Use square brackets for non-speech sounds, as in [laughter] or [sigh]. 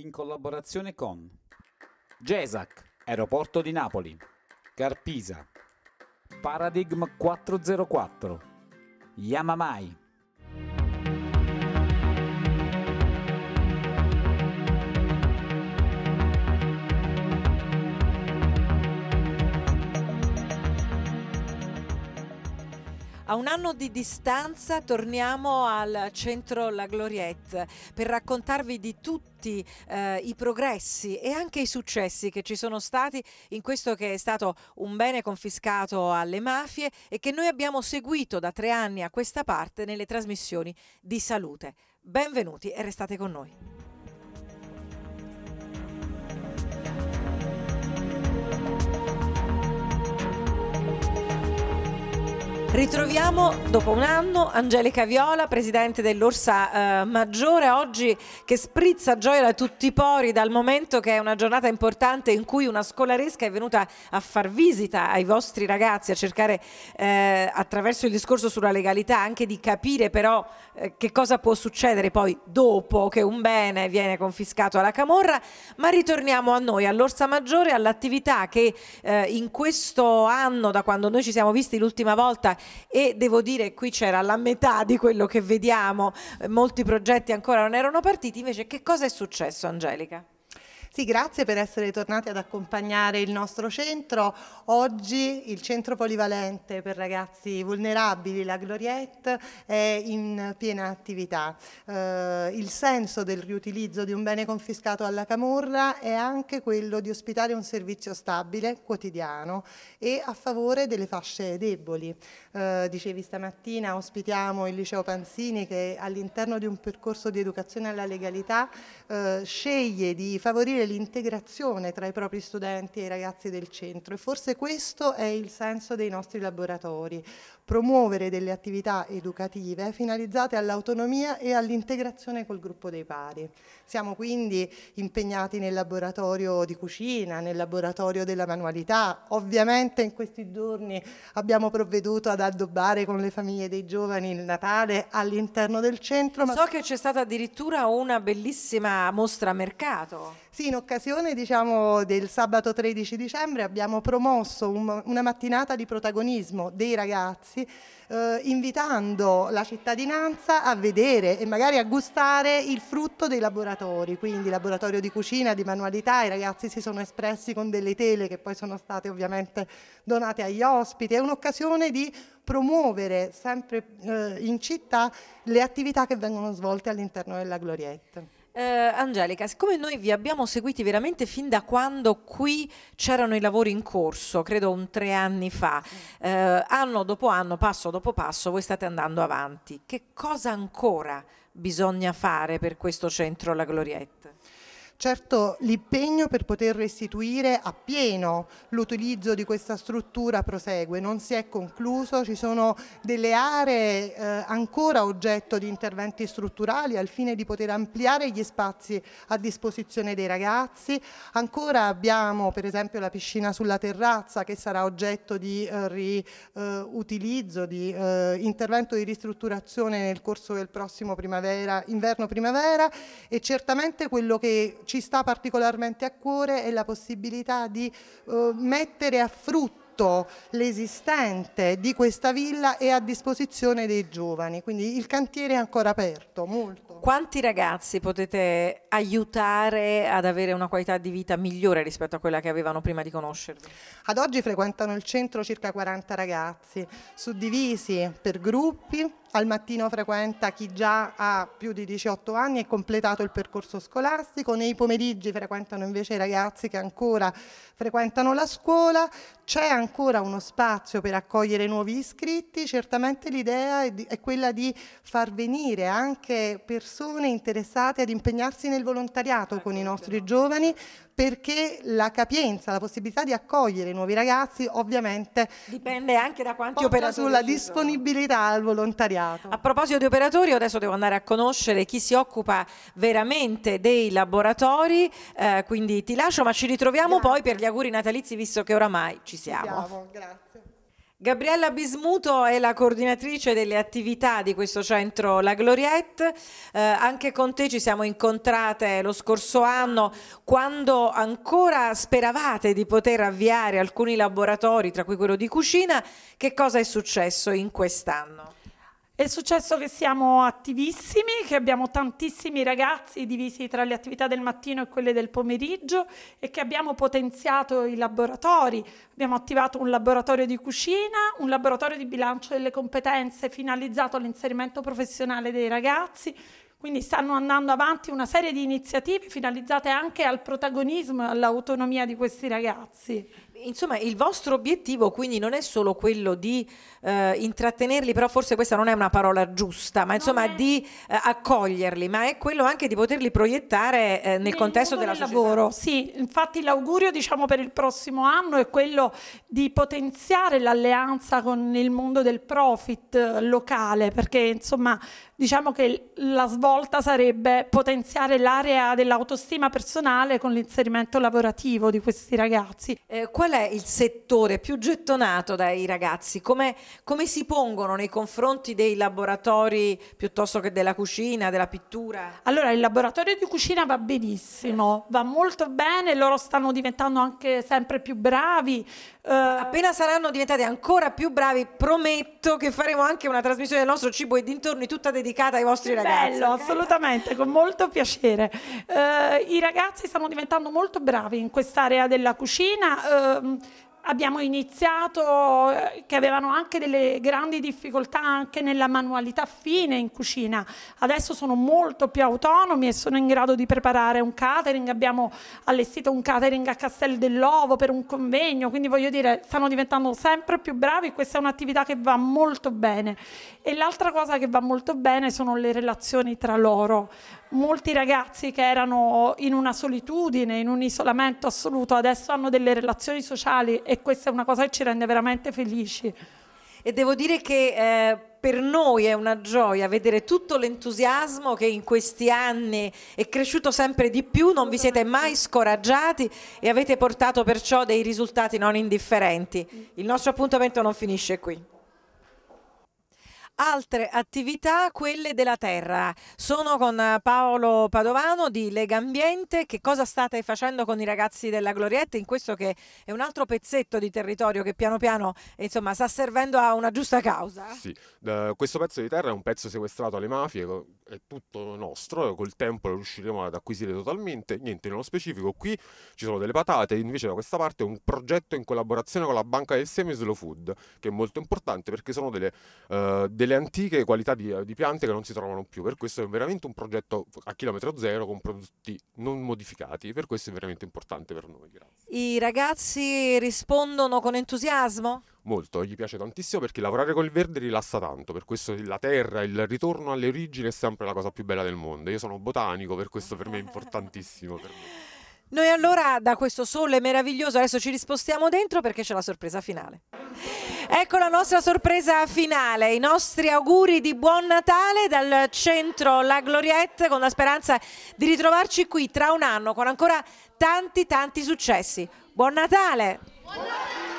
in collaborazione con GESAC, Aeroporto di Napoli, Carpisa, Paradigm 404, Yamamai, A un anno di distanza torniamo al centro La Gloriette per raccontarvi di tutti eh, i progressi e anche i successi che ci sono stati in questo che è stato un bene confiscato alle mafie e che noi abbiamo seguito da tre anni a questa parte nelle trasmissioni di salute. Benvenuti e restate con noi. Ritroviamo dopo un anno Angelica Viola, presidente dell'Orsa eh, Maggiore, oggi che sprizza gioia da tutti i pori dal momento che è una giornata importante in cui una scolaresca è venuta a far visita ai vostri ragazzi, a cercare eh, attraverso il discorso sulla legalità anche di capire però eh, che cosa può succedere poi dopo che un bene viene confiscato alla Camorra, ma ritorniamo a noi, all'Orsa Maggiore, all'attività che eh, in questo anno, da quando noi ci siamo visti l'ultima volta, e devo dire qui c'era la metà di quello che vediamo, molti progetti ancora non erano partiti, invece che cosa è successo Angelica? Sì, grazie per essere tornati ad accompagnare il nostro centro. Oggi il centro polivalente per ragazzi vulnerabili, la Gloriette, è in piena attività. Eh, il senso del riutilizzo di un bene confiscato alla Camorra è anche quello di ospitare un servizio stabile, quotidiano e a favore delle fasce deboli. Eh, dicevi stamattina ospitiamo il liceo Panzini che all'interno di un percorso di educazione alla legalità eh, sceglie di favorire favorire l'integrazione tra i propri studenti e i ragazzi del centro e forse questo è il senso dei nostri laboratori, promuovere delle attività educative finalizzate all'autonomia e all'integrazione col gruppo dei pari. Siamo quindi impegnati nel laboratorio di cucina, nel laboratorio della manualità. Ovviamente in questi giorni abbiamo provveduto ad addobbare con le famiglie dei giovani il Natale all'interno del centro. so che c'è stata addirittura una bellissima mostra a mercato. Sì, in occasione diciamo, del sabato 13 dicembre abbiamo promosso un, una mattinata di protagonismo dei ragazzi ragazzi, eh, invitando la cittadinanza a vedere e magari a gustare il frutto dei laboratori, quindi laboratorio di cucina, di manualità, i ragazzi si sono espressi con delle tele che poi sono state ovviamente donate agli ospiti, è un'occasione di promuovere sempre eh, in città le attività che vengono svolte all'interno della Gloriette. Eh, Angelica, siccome noi vi abbiamo seguiti veramente fin da quando qui c'erano i lavori in corso, credo un tre anni fa, mm. eh, anno dopo anno, passo dopo passo, voi state andando avanti. Che cosa ancora bisogna fare per questo centro La Glorietta? Certo l'impegno per poter restituire appieno l'utilizzo di questa struttura prosegue, non si è concluso, ci sono delle aree eh, ancora oggetto di interventi strutturali al fine di poter ampliare gli spazi a disposizione dei ragazzi, ancora abbiamo per esempio la piscina sulla terrazza che sarà oggetto di eh, riutilizzo, eh, di eh, intervento di ristrutturazione nel corso del prossimo primavera, inverno-primavera e certamente quello che ci sta particolarmente a cuore è la possibilità di eh, mettere a frutto l'esistente di questa villa è a disposizione dei giovani, quindi il cantiere è ancora aperto. Molto quanti ragazzi potete aiutare ad avere una qualità di vita migliore rispetto a quella che avevano prima di conoscervi? Ad oggi frequentano il centro circa 40 ragazzi, suddivisi per gruppi. Al mattino frequenta chi già ha più di 18 anni e completato il percorso scolastico, nei pomeriggi frequentano invece i ragazzi che ancora frequentano la scuola, c'è ancora uno spazio per accogliere nuovi iscritti, certamente l'idea è, di, è quella di far venire anche persone persone interessate ad impegnarsi nel volontariato ah, con i nostri giovani perché la capienza, la possibilità di accogliere nuovi ragazzi ovviamente dipende anche da quanti operatori sulla disponibilità al volontariato. A proposito di operatori, adesso devo andare a conoscere chi si occupa veramente dei laboratori, eh, quindi ti lascio, ma ci ritroviamo grazie. poi per gli auguri natalizi visto che oramai ci siamo. Ci siamo grazie. Gabriella Bismuto è la coordinatrice delle attività di questo centro La Gloriette, eh, anche con te ci siamo incontrate lo scorso anno quando ancora speravate di poter avviare alcuni laboratori, tra cui quello di cucina, che cosa è successo in quest'anno? È successo che siamo attivissimi, che abbiamo tantissimi ragazzi divisi tra le attività del mattino e quelle del pomeriggio e che abbiamo potenziato i laboratori. Abbiamo attivato un laboratorio di cucina, un laboratorio di bilancio delle competenze finalizzato all'inserimento professionale dei ragazzi. Quindi stanno andando avanti una serie di iniziative finalizzate anche al protagonismo e all'autonomia di questi ragazzi. Insomma, il vostro obiettivo quindi non è solo quello di eh, intrattenerli, però forse questa non è una parola giusta, ma insomma è... di eh, accoglierli, ma è quello anche di poterli proiettare eh, nel, nel, contesto della del lavoro. Sì, infatti l'augurio diciamo, per il prossimo anno è quello di potenziare l'alleanza con il mondo del profit eh, locale, perché insomma diciamo che la svolta sarebbe potenziare l'area dell'autostima personale con l'inserimento lavorativo di questi ragazzi. Eh, qual qual è il settore più gettonato dai ragazzi? Come, come si pongono nei confronti dei laboratori piuttosto che della cucina, della pittura? Allora, il laboratorio di cucina va benissimo, va molto bene, loro stanno diventando anche sempre più bravi. Eh, Appena saranno diventati ancora più bravi, prometto che faremo anche una trasmissione del nostro cibo e dintorni tutta dedicata ai vostri ragazzi. Bello, assolutamente, con molto piacere. Eh, I ragazzi stanno diventando molto bravi in quest'area della cucina. Eh, Ehm, abbiamo iniziato eh, che avevano anche delle grandi difficoltà anche nella manualità fine in cucina. Adesso sono molto più autonomi e sono in grado di preparare un catering. Abbiamo allestito un catering a Castel dell'Ovo per un convegno, quindi voglio dire, stanno diventando sempre più bravi. Questa è un'attività che va molto bene. E l'altra cosa che va molto bene sono le relazioni tra loro molti ragazzi che erano in una solitudine, in un isolamento assoluto, adesso hanno delle relazioni sociali e questa è una cosa che ci rende veramente felici. E devo dire che eh, per noi è una gioia vedere tutto l'entusiasmo che in questi anni è cresciuto sempre di più, non vi siete mai scoraggiati e avete portato perciò dei risultati non indifferenti. Il nostro appuntamento non finisce qui altre attività, quelle della terra. Sono con eh, Paolo Padovano di Lega Ambiente. Che cosa state facendo con i ragazzi della Glorietta in questo che è un altro pezzetto di territorio che piano piano insomma, sta servendo a una giusta causa? Sì, uh, questo pezzo di terra è un pezzo sequestrato alle mafie, è tutto nostro, col tempo lo riusciremo ad acquisire totalmente. Niente, nello specifico qui ci sono delle patate, invece da questa parte un progetto in collaborazione con la banca del seme Slow Food, che è molto importante perché sono delle, uh, delle delle antiche qualità di, di, piante che non si trovano più. Per questo è veramente un progetto a chilometro zero con prodotti non modificati. Per questo è veramente importante per noi. Grazie. I ragazzi rispondono con entusiasmo? Molto, gli piace tantissimo perché lavorare con il verde rilassa tanto, per questo la terra, il ritorno alle origini è sempre la cosa più bella del mondo. Io sono botanico, per questo per me è importantissimo. per me. [laughs] Noi allora da questo sole meraviglioso adesso ci rispostiamo dentro perché c'è la sorpresa finale. Ecco la nostra sorpresa finale, i nostri auguri di buon Natale dal centro La Gloriette con la speranza di ritrovarci qui tra un anno con ancora tanti tanti successi. Buon Natale! Buon Natale!